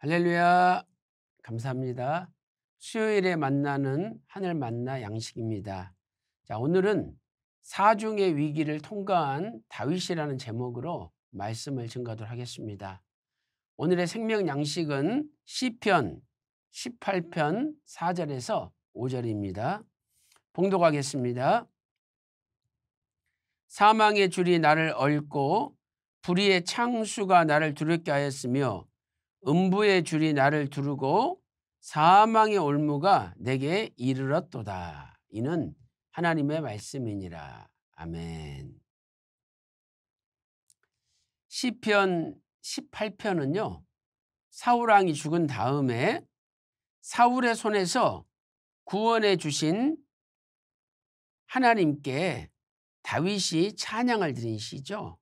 할렐루야. 감사합니다. 수요일에 만나는 하늘 만나 양식입니다. 자, 오늘은 사중의 위기를 통과한 다윗이라는 제목으로 말씀을 증가하도록 하겠습니다. 오늘의 생명 양식은 시편 18편 4절에서 5절입니다. 봉독하겠습니다. 사망의 줄이 나를 얽고 불의의 창수가 나를 두렵게 하였으며 음부의 줄이 나를 두르고 사망의 올무가 내게 이르렀도다. 이는 하나님의 말씀이니라. 아멘. 시편 18편은요. 사울 왕이 죽은 다음에 사울의 손에서 구원해 주신 하나님께 다윗이 찬양을 드린 시죠.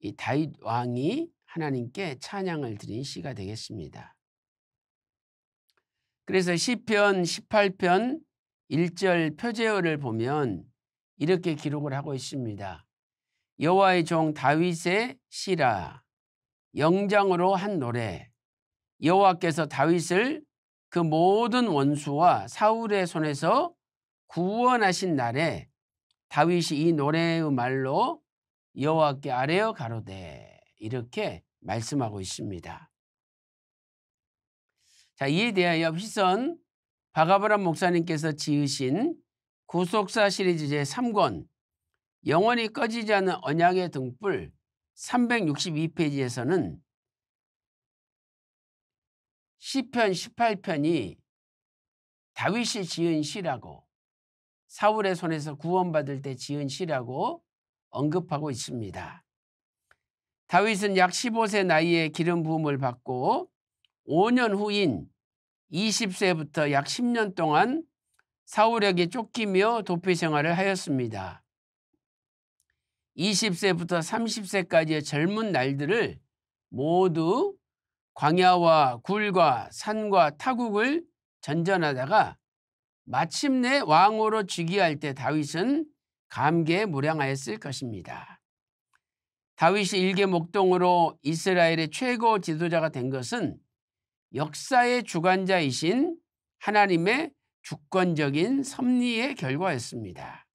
이 다윗 왕이 하나님께 찬양을 드린 시가 되겠습니다. 그래서 시편 18편 1절 표제어를 보면 이렇게 기록을 하고 있습니다. 여호와의 종 다윗의 시라 영장으로 한 노래 여호와께서 다윗을 그 모든 원수와 사울의 손에서 구원하신 날에 다윗이 이 노래의 말로 여호와께 아뢰어 가로되 이렇게 말씀하고 있습니다. 자 이에 대하여 휘선 바가바람 목사님께서 지으신 구속사 시리즈 제3권 영원히 꺼지지 않는 언약의 등불 362페이지에서는 시편 18편이 다윗이 지은 시라고 사울의 손에서 구원받을 때 지은 시라고 언급하고 있습니다. 다윗은 약 15세 나이에 기름 부음을 받고 5년 후인 20세부터 약 10년 동안 사울에게 쫓기며 도피 생활을 하였습니다. 20세부터 30세까지의 젊은 날들을 모두 광야와 굴과 산과 타국을 전전하다가 마침내 왕으로 즉위할 때 다윗은 감개에 무량하였을 것입니다. 다윗이 일개 목동으로 이스라엘의 최고 지도자가 된 것은 역사의 주관자이신 하나님의 주권적인 섭리의 결과였습니다.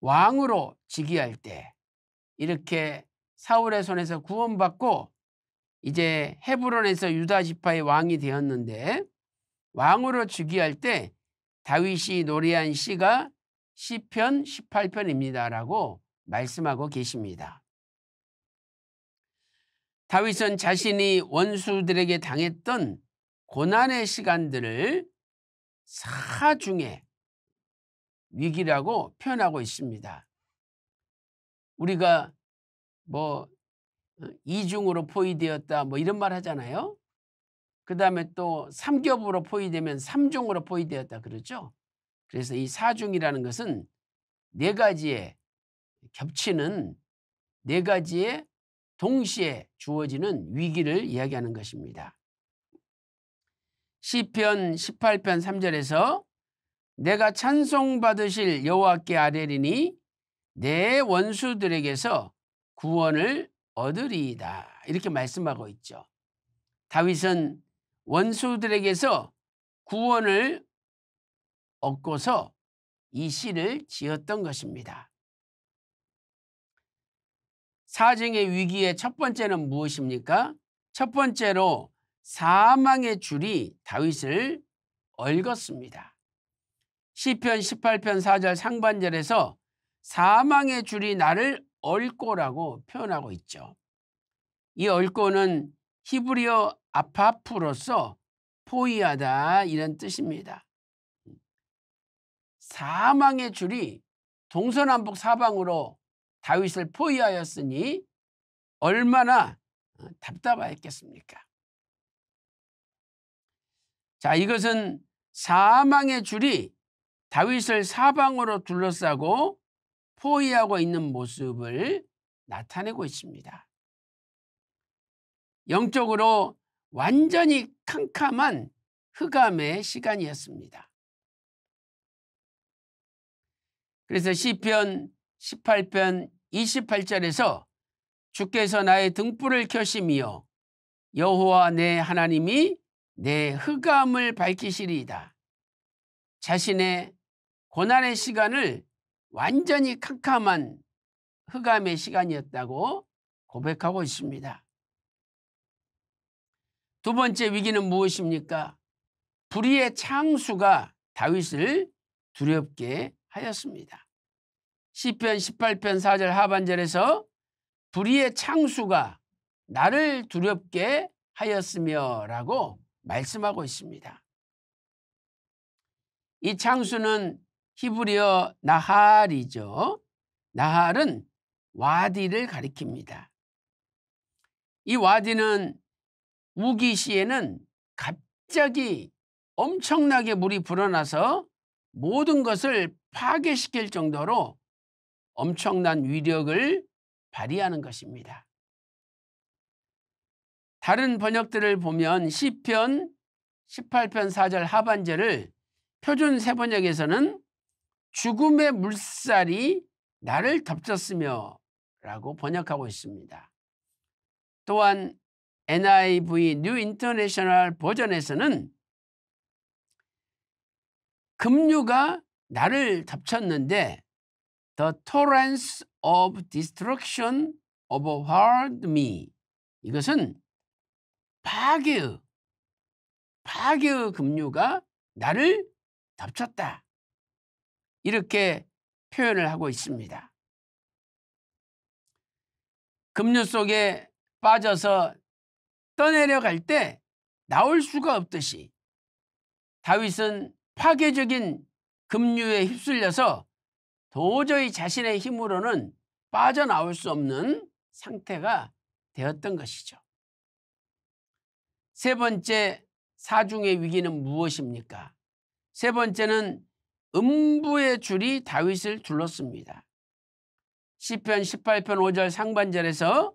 왕으로 즉위할 때 이렇게 사울의 손에서 구원받고 이제 헤브론에서 유다 지파의 왕이 되었는데 왕으로 즉위할 때 다윗이 노래한 시가 시편 18편입니다라고 말씀하고 계십니다. 다윗은 자신이 원수들에게 당했던 고난의 시간들을 사중의 위기라고 표현하고 있습니다. 우리가 뭐 어, 이중으로 포위되었다 뭐 이런 말 하잖아요. 그 다음에 또 삼겹으로 포위되면 삼중으로 포위되었다 그러죠. 그래서 이 사중이라는 것은 네 가지의 겹치는 네 가지의 동시에 주어지는 위기를 이야기하는 것입니다. 시편 18편 3절에서 내가 찬송받으실 여호와께 아뢰리니 내 원수들에게서 구원을 얻으리이다. 이렇게 말씀하고 있죠. 다윗은 원수들에게서 구원을 얻고서 이 시를 지었던 것입니다. 사정의 위기의 첫 번째는 무엇입니까? 첫 번째로 사망의 줄이 다윗을 얽었습니다. 시편 18편 4절 상반절에서 사망의 줄이 나를 얽고라고 표현하고 있죠. 이 얽고는 히브리어 아파프로서 포위하다 이런 뜻입니다. 사망의 줄이 동서남북 사방으로 다윗을 포위하였으니 얼마나 어, 답답하였겠습니까? 자, 이것은 사망의 줄이 다윗을 사방으로 둘러싸고 포위하고 있는 모습을 나타내고 있습니다. 영적으로 완전히 캄캄한 흑암의 시간이었습니다. 그래서 시편 18편 28절에서 주께서 나의 등불을 켜심이여 여호와 내 하나님이 내 흑암을 밝히시리이다. 자신의 고난의 시간을 완전히 캄캄한 흑암의 시간이었다고 고백하고 있습니다. 두 번째 위기는 무엇입니까? 불의의 창수가 다윗을 두렵게 하였습니다. 시편 18편 4절 하반절에서 불의의 창수가 나를 두렵게 하였으며 라고 말씀하고 있습니다. 이 창수는 히브리어 나할이죠. 나할은 와디를 가리킵니다. 이 와디는 우기 시에는 갑자기 엄청나게 물이 불어나서 모든 것을 파괴시킬 정도로 엄청난 위력을 발휘하는 것입니다. 다른 번역들을 보면 시편 18편 4절 하반절을 표준 세번역에서는 죽음의 물살이 나를 덮쳤으며 라고 번역하고 있습니다. 또한 NIV 뉴 인터내셔널 버전에서는 급류가 나를 덮쳤는데 The torrents of destruction overwhelmed me. 이것은 파괴의 파괴의 급류가 나를 덮쳤다. 이렇게 표현을 하고 있습니다. 급류 속에 빠져서 떠내려갈 때 나올 수가 없듯이 다윗은 파괴적인 급류에 휩쓸려서 도저히 자신의 힘으로는 빠져나올 수 없는 상태가 되었던 것이죠. 세 번째 사중의 위기는 무엇입니까? 세 번째는 음부의 줄이 다윗을 둘렀습니다. 시편 18편 5절 상반절에서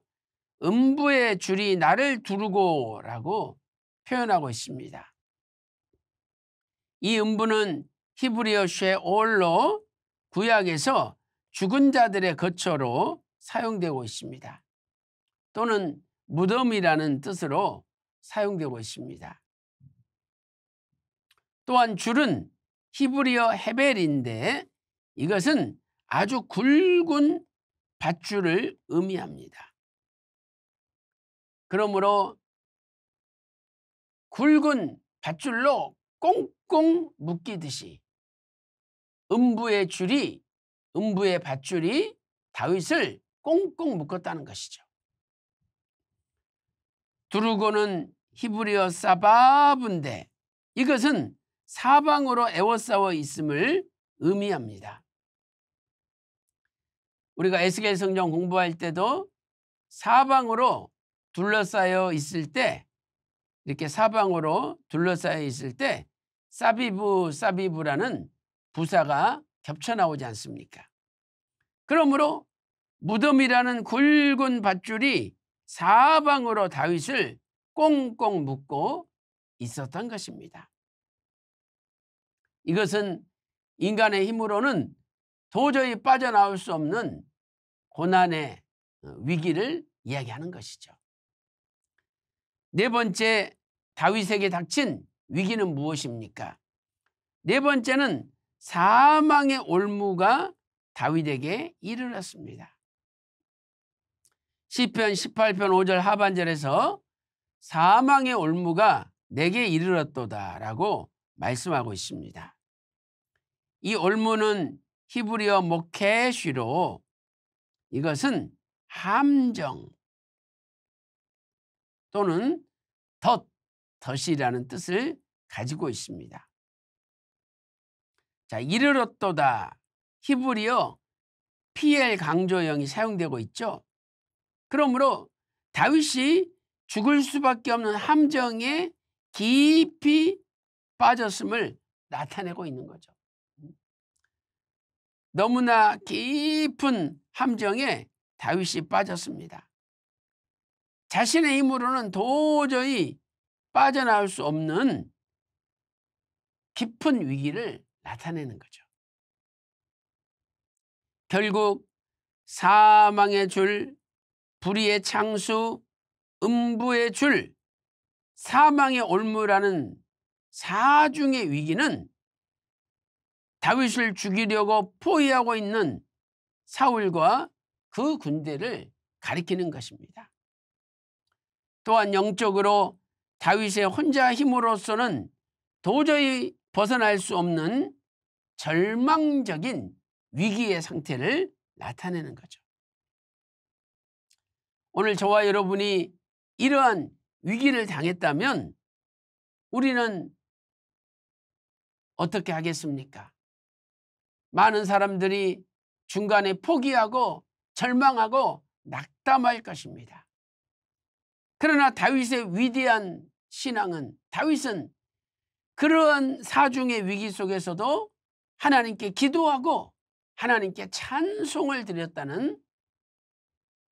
음부의 줄이 나를 두르고 라고 표현하고 있습니다. 이 음부는 히브리어쇼의 올로 구약에서 죽은 자들의 거처로 사용되고 있습니다. 또는 무덤이라는 뜻으로 사용되고 있습니다. 또한 줄은 히브리어 헤벨인데 이것은 아주 굵은 밧줄을 의미합니다. 그러므로 굵은 밧줄로 꽁꽁 묶이듯이 음부의 줄이 음부의 밧줄이 다윗을 꽁꽁 묶었다는 것이죠. 두르고는 히브리어 사바브데 이것은 사방으로 에워싸워 있음을 의미합니다. 우리가 에스겔 성경 공부할 때도 사방으로 둘러싸여 있을 때 이렇게 사방으로 둘러싸여 있을 때 사비브 사비브라는 부사가 겹쳐 나오지 않습니까? 그러므로 무덤이라는 굵은 밧줄이 사방으로 다윗을 꽁꽁 묶고 있었던 것입니다. 이것은 인간의 힘으로는 도저히 빠져나올 수 없는 고난의 어, 위기를 이야기하는 것이죠. 네 번째 다윗에게 닥친 위기는 무엇입니까? 네 번째는 사망의 올무가 다윗에게 이르렀습니다. 1 0편 18편 5절 하반절에서 사망의 올무가 내게 이르렀도다라고 말씀하고 있습니다. 이 올무는 히브리어 모케쉬로 이것은 함정 또는 덫, 덫이라는 뜻을 가지고 있습니다. 자, 이르렀도다. 히브리어 PL 강조형이 사용되고 있죠. 그러므로 다윗이 죽을 수밖에 없는 함정에 깊이 빠졌음을 나타내고 있는 거죠. 너무나 깊은 함정에 다윗이 빠졌습니다. 자신의 힘으로는 도저히 빠져나올 수 없는 깊은 위기를 나타내는 거죠. 결국 사망의 줄, 불의의 창수, 음부의 줄, 사망의 올무라는 사중의 위기는 다윗을 죽이려고 포위하고 있는 사울과 그 군대를 가리키는 것입니다. 또한 영적으로 다윗의 혼자 힘으로서는 도저히 벗어날 수 없는 절망적인 위기의 상태를 나타내는 거죠. 오늘 저와 여러분이 이러한 위기를 당했다면 우리는 어떻게 하겠습니까? 많은 사람들이 중간에 포기하고 절망하고 낙담할 것입니다. 그러나 다윗의 위대한 신앙은 다윗은 그러한 사중의 위기 속에서도 하나님께 기도하고 하나님께 찬송을 드렸다는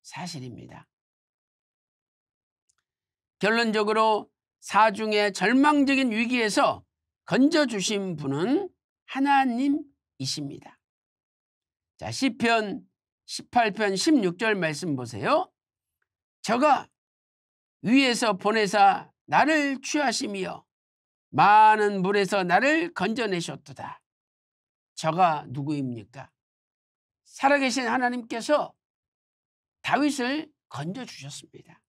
사실입니다. 결론적으로 사중의 절망적인 위기에서 건져주신 분은 하나님이십니다. 자, 시편 18편 16절 말씀 보세요. 저가 위에서 보내사 나를 취하시며 많은 물에서 나를 건져내셨도다. 저가 누구입니까? 살아계신 하나님께서 다윗을 건져주셨습니다.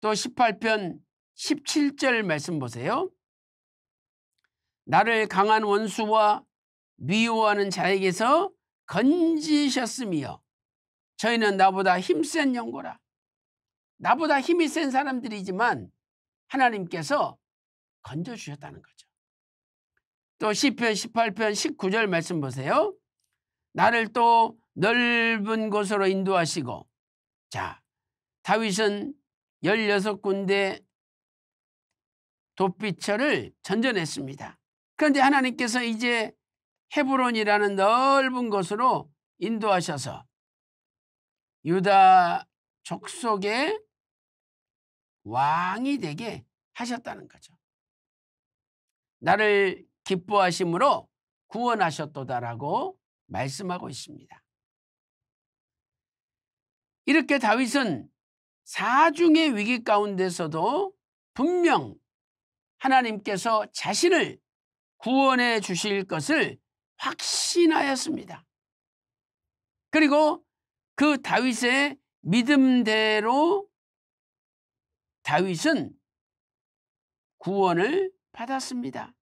또 18편 17절 말씀 보세요. 나를 강한 원수와 미워하는 자에게서 건지셨으며 저희는 나보다 힘센 영고라. 나보다 힘이 센 사람들이지만 하나님께서 건져주셨다는 거죠. 또 10편 18편 19절 말씀 보세요. 나를 또 넓은 곳으로 인도하시고 자 다윗은 16군데 도피처를 전전했습니다. 그런데 하나님께서 이제 헤브론이라는 넓은 곳으로 인도하셔서 유다 족속의 왕이 되게 하셨다는 거죠. 나를 기뻐하심으로 구원하셨도다라고 말씀하고 있습니다. 이렇게 다윗은 사중의 위기 가운데서도 분명 하나님께서 자신을 구원해 주실 것을 확신하였습니다. 그리고 그 다윗의 믿음대로 다윗은 구원을 받았습니다.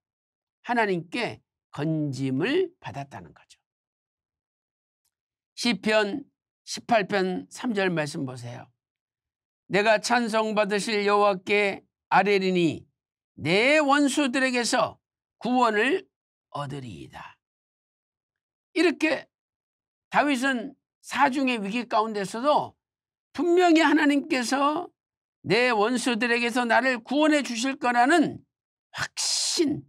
하나님께 건짐을 받았다는 거죠. 시편 18편 3절 말씀 보세요. 내가 찬송 받으실 여호와께 아뢰리니 내 원수들에게서 구원을 얻으리이다. 이렇게 다윗은 사중의 위기 가운데서도 분명히 하나님께서 내 원수들에게서 나를 구원해 주실 거라는 확신,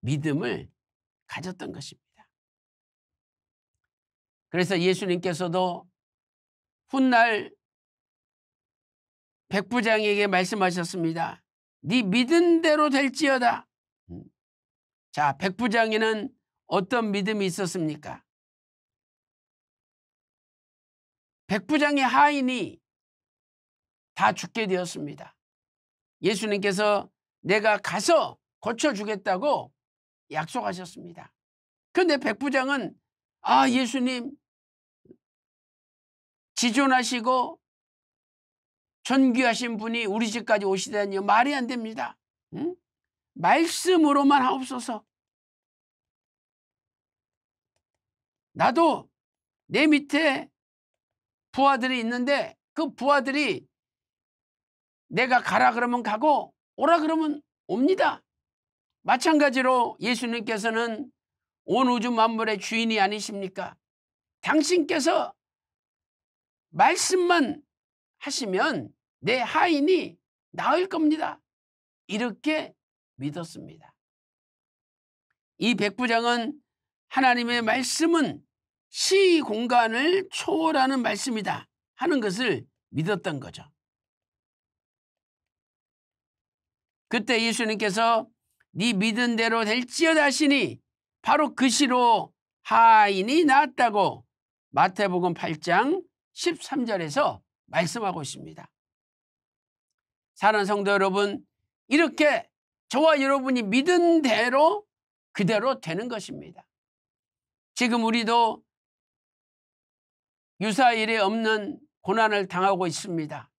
믿음을 가졌던 것입니다. 그래서 예수님께서도 훗날 백부장에게 말씀하셨습니다. 네 믿은 대로 될지어다. 음. 자, 백부장에는 어떤 믿음이 있었습니까? 백부장의 하인이 다 죽게 되었습니다. 예수님께서 내가 가서 고쳐주겠다고 약속하셨습니다. 그런데 백부장은 아 예수님 지존하시고 존귀하신 분이 우리 집까지 오시다니 말이 안 됩니다. 응? 말씀으로만 하옵소서. 나도 내 밑에 부하들이 있는데 그 부하들이 내가 가라 그러면 가고 오라 그러면 옵니다. 마찬가지로 예수님께서는 온 우주 만물의 주인이 아니십니까? 당신께서 말씀만 하시면 내 하인이 나을 겁니다. 이렇게 믿었습니다. 이 백부장은 하나님의 말씀은 시 공간을 초월하는 말씀이다 하는 것을 믿었던 거죠. 그때 예수님께서 네 믿은 대로 될지어다 하시니 바로 그 시로 하인이 나았다고 마태복음 8장 13절에서 말씀하고 있습니다. 사는 성도 여러분 이렇게 저와 여러분이 믿은 대로 그대로 되는 것입니다. 지금 우리도 유사일이 없는 고난을 당하고 있습니다.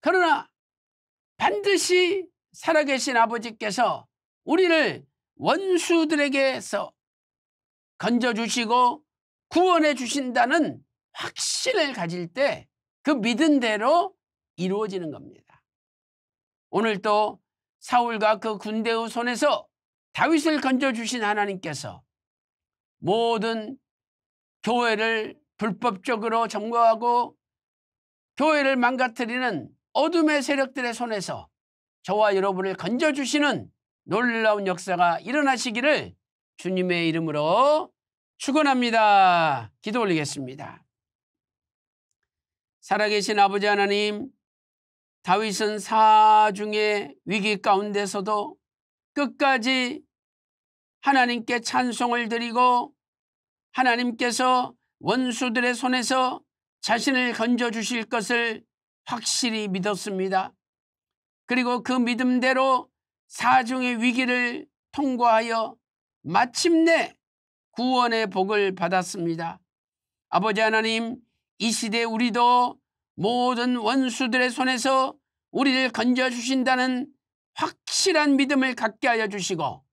그러나 반드시 살아계신 아버지께서 우리를 원수들에게서 건져주시고 구원해 주신다는 확신을 가질 때 그 믿은대로 이루어지는 겁니다. 오늘 또 사울과 그 군대의 손에서 다윗을 건져주신 하나님께서 모든 교회를 불법적으로 점거하고 교회를 망가뜨리는 어둠의 세력들의 손에서 저와 여러분을 건져주시는 놀라운 역사가 일어나시기를 주님의 이름으로 축원합니다. 기도 올리겠습니다. 살아계신 아버지 하나님, 다윗은 사중의 위기 가운데서도 끝까지 하나님께 찬송을 드리고 하나님께서 원수들의 손에서 자신을 건져 주실 것을 확실히 믿었습니다. 그리고 그 믿음대로 사중의 위기를 통과하여 마침내 구원의 복을 받았습니다. 아버지 하나님, 이 시대 우리도 모든 원수들의 손에서 우리를 건져주신다는 확실한 믿음을 갖게 하여 주시고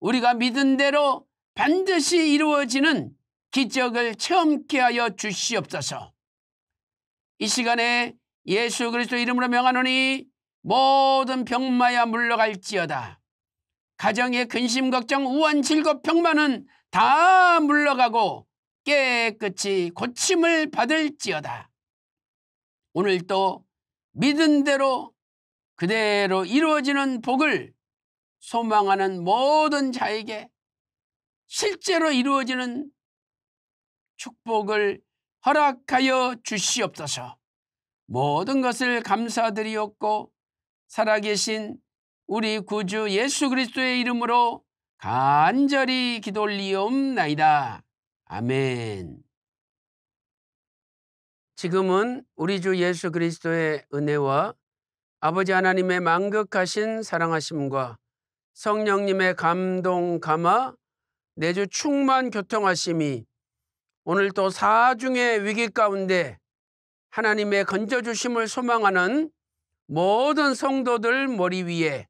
우리가 믿은 대로 반드시 이루어지는 기적을 체험케 하여 주시옵소서. 이 시간에 예수 그리스도 이름으로 명하노니 모든 병마야 물러갈지어다. 가정의 근심 걱정 우한 즐겁 병마는 다 물러가고 깨끗이 고침을 받을지어다. 오늘 도 믿은 대로 그대로 이루어지는 복을 소망하는 모든 자에게 실제로 이루어지는 축복을 허락하여 주시옵소서 모든 것을 감사드리옵고 살아계신 우리 구주 예수 그리스도의 이름으로 간절히 기도 올리옵나이다. 아멘. 지금은 우리 주 예수 그리스도의 은혜와 아버지 하나님의 만극하신 사랑하심과 성령님의 감동 감화 내주 충만 교통하심이 오늘 또 사중의 위기 가운데 하나님의 건져주심을 소망하는 모든 성도들 머리 위에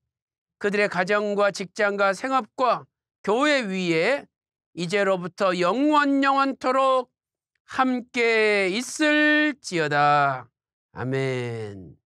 그들의 가정과 직장과 생업과 교회 위에 이제로부터 영원 영원토록 함께 있을지어다. 아멘.